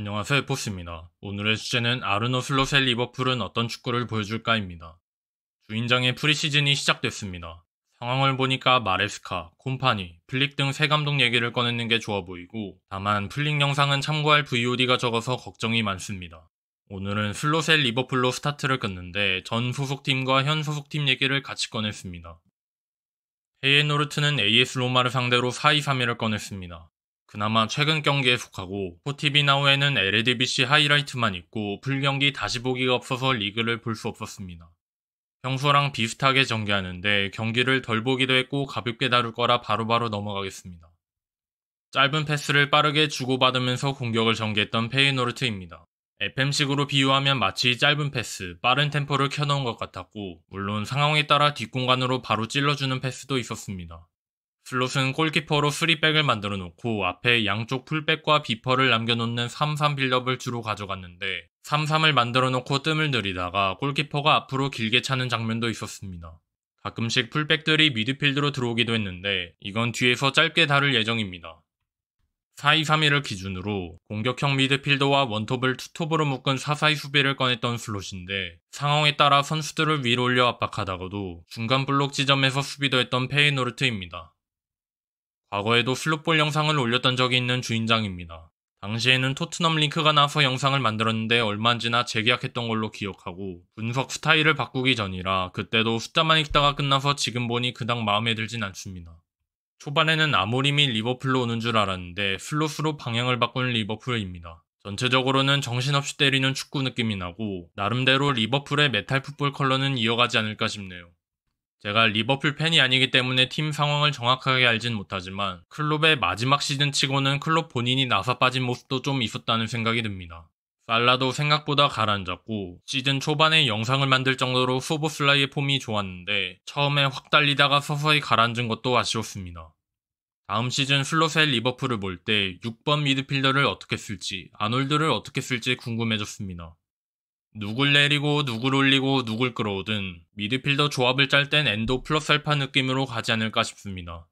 안녕하세요 에포스입니다. 오늘의 주제는 아르노 슬롯의 리버풀은 어떤 축구를 보여줄까입니다. 주인장의 프리시즌이 시작됐습니다. 상황을 보니까 마레스카, 콤파니, 플릭 등세 감독 얘기를 꺼내는 게 좋아 보이고 다만 플릭 영상은 참고할 VOD가 적어서 걱정이 많습니다. 오늘은 슬롯의 리버풀로 스타트를 끊는데 전 소속팀과 현 소속팀 얘기를 같이 꺼냈습니다. 헤이노르트는 에 AS 로마를 상대로 4-2-3-1을 꺼냈습니다. 그나마 최근 경기에 속하고 포티비나우에는 LADBC 하이라이트만 있고 풀경기 다시 보기가 없어서 리그를 볼 수 없었습니다. 평소랑 비슷하게 전개하는데 경기를 덜 보기도 했고 가볍게 다룰 거라 바로바로 바로 넘어가겠습니다. 짧은 패스를 빠르게 주고받으면서 공격을 전개했던 페이노르트입니다. FM식으로 비유하면 마치 짧은 패스, 빠른 템포를 켜놓은 것 같았고, 물론 상황에 따라 뒷공간으로 바로 찔러주는 패스도 있었습니다. 슬롯은 골키퍼로 프리백을 만들어 놓고 앞에 양쪽 풀백과 비퍼를 남겨놓는 3-3 빌드업을 주로 가져갔는데 3-3을 만들어 놓고 뜸을 들이다가 골키퍼가 앞으로 길게 차는 장면도 있었습니다. 가끔씩 풀백들이 미드필드로 들어오기도 했는데 이건 뒤에서 짧게 다룰 예정입니다. 4-2-3-1을 기준으로 공격형 미드필더와 원톱을 투톱으로 묶은 4-4-2 수비를 꺼냈던 슬롯인데 상황에 따라 선수들을 위로 올려 압박하다가도 중간 블록 지점에서 수비도 했던 페이노르트입니다. 과거에도 슬롯볼 영상을 올렸던 적이 있는 주인장입니다. 당시에는 토트넘 링크가 나서 영상을 만들었는데 얼마 안 지나 재계약했던 걸로 기억하고 분석 스타일을 바꾸기 전이라 그때도 숫자만 읽다가 끝나서 지금 보니 그닥 마음에 들진 않습니다. 초반에는 아모림이 리버풀로 오는 줄 알았는데 슬롯으로 방향을 바꾼 리버풀입니다. 전체적으로는 정신없이 때리는 축구 느낌이 나고 나름대로 리버풀의 메탈 풋볼 컬러는 이어가지 않을까 싶네요. 제가 리버풀 팬이 아니기 때문에 팀 상황을 정확하게 알진 못하지만 클롭의 마지막 시즌 치고는 클롭 본인이 나사 빠진 모습도 좀 있었다는 생각이 듭니다. 살라도 생각보다 가라앉았고 시즌 초반에 영상을 만들 정도로 소보슬라이의 폼이 좋았는데 처음에 확 달리다가 서서히 가라앉은 것도 아쉬웠습니다. 다음 시즌 슬롯의 리버풀을 볼 때 6번 미드필더를 어떻게 쓸지 아놀드를 어떻게 쓸지 궁금해졌습니다. 누굴 내리고 누굴 올리고 누굴 끌어오든 미드필더 조합을 짤 땐 엔도 플러스 알파 느낌으로 가지 않을까 싶습니다.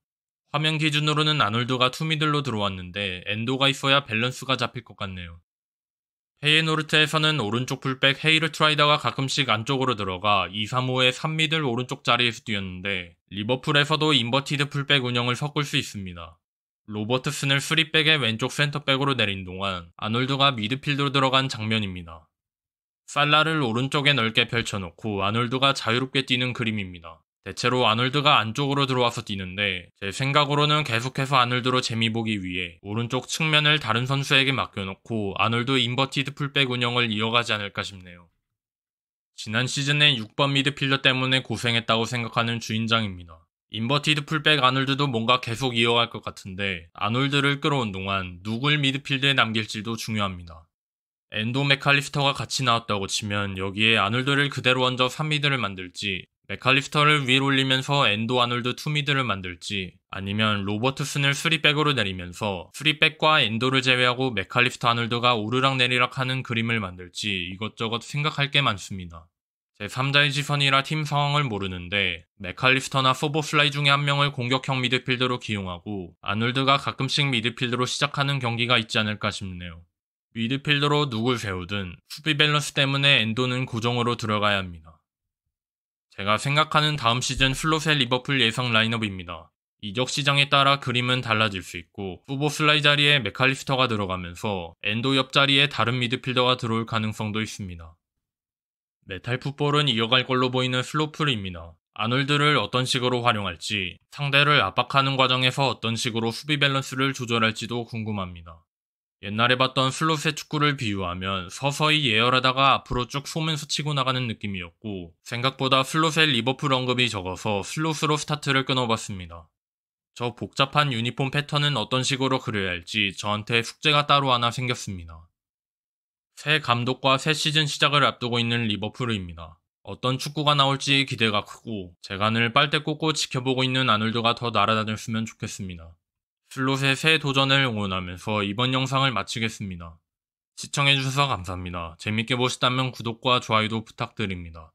화면 기준으로는 아놀드가 투미들로 들어왔는데 엔도가 있어야 밸런스가 잡힐 것 같네요. 페이노르트에서는 오른쪽 풀백 헤이르 트라이더가 가끔씩 안쪽으로 들어가 2, 3 5의 3미들 오른쪽 자리에서 뛰었는데 리버풀에서도 인버티드 풀백 운영을 섞을 수 있습니다. 로버트슨을 3백의 왼쪽 센터백으로 내린 동안 아놀드가 미드필드로 들어간 장면입니다. 살라를 오른쪽에 넓게 펼쳐놓고 아놀드가 자유롭게 뛰는 그림입니다. 대체로 아놀드가 안쪽으로 들어와서 뛰는데 제 생각으로는 계속해서 아놀드로 재미보기 위해 오른쪽 측면을 다른 선수에게 맡겨놓고 아놀드 인버티드 풀백 운영을 이어가지 않을까 싶네요. 지난 시즌에 6번 미드필더 때문에 고생했다고 생각하는 주인장입니다. 인버티드 풀백 아놀드도 뭔가 계속 이어갈 것 같은데 아놀드를 끌어온 동안 누굴 미드필드에 남길지도 중요합니다. 엔도 맥칼리스터가 같이 나왔다고 치면 여기에 아놀드를 그대로 얹어 3미드를 만들지 맥칼리스터를 위로 올리면서 엔도 아놀드 2미드를 만들지 아니면 로버트슨을 3백으로 내리면서 3백과 엔도를 제외하고 맥칼리스터 아놀드가 오르락 내리락 하는 그림을 만들지 이것저것 생각할 게 많습니다. 제3자의 지선이라 팀 상황을 모르는데 맥칼리스터나 소보슬라이 중에 한 명을 공격형 미드필더로 기용하고 아놀드가 가끔씩 미드필더로 시작하는 경기가 있지 않을까 싶네요. 미드필더로 누굴 세우든 수비 밸런스 때문에 엔도는 고정으로 들어가야 합니다. 제가 생각하는 다음 시즌 슬롯의 리버풀 예상 라인업입니다. 이적 시장에 따라 그림은 달라질 수 있고 후보슬라이 자리에 메칼리스터가 들어가면서 엔도 옆 자리에 다른 미드필더가 들어올 가능성도 있습니다. 메탈 풋볼은 이어갈 걸로 보이는 슬로플입니다. 아놀드를 어떤 식으로 활용할지, 상대를 압박하는 과정에서 어떤 식으로 수비 밸런스를 조절할지도 궁금합니다. 옛날에 봤던 슬롯의 축구를 비유하면 서서히 예열하다가 앞으로 쭉 소면서 치고 나가는 느낌이었고 생각보다 슬롯의 리버풀 언급이 적어서 슬롯으로 스타트를 끊어봤습니다. 저 복잡한 유니폼 패턴은 어떤 식으로 그려야 할지 저한테 숙제가 따로 하나 생겼습니다. 새 감독과 새 시즌 시작을 앞두고 있는 리버풀입니다. 어떤 축구가 나올지 기대가 크고 재간을 빨대 꽂고 지켜보고 있는 아놀드가 더 날아다녔으면 좋겠습니다. 슬롯의 새 도전을 응원하면서 이번 영상을 마치겠습니다. 시청해주셔서 감사합니다. 재밌게 보셨다면 구독과 좋아요도 부탁드립니다.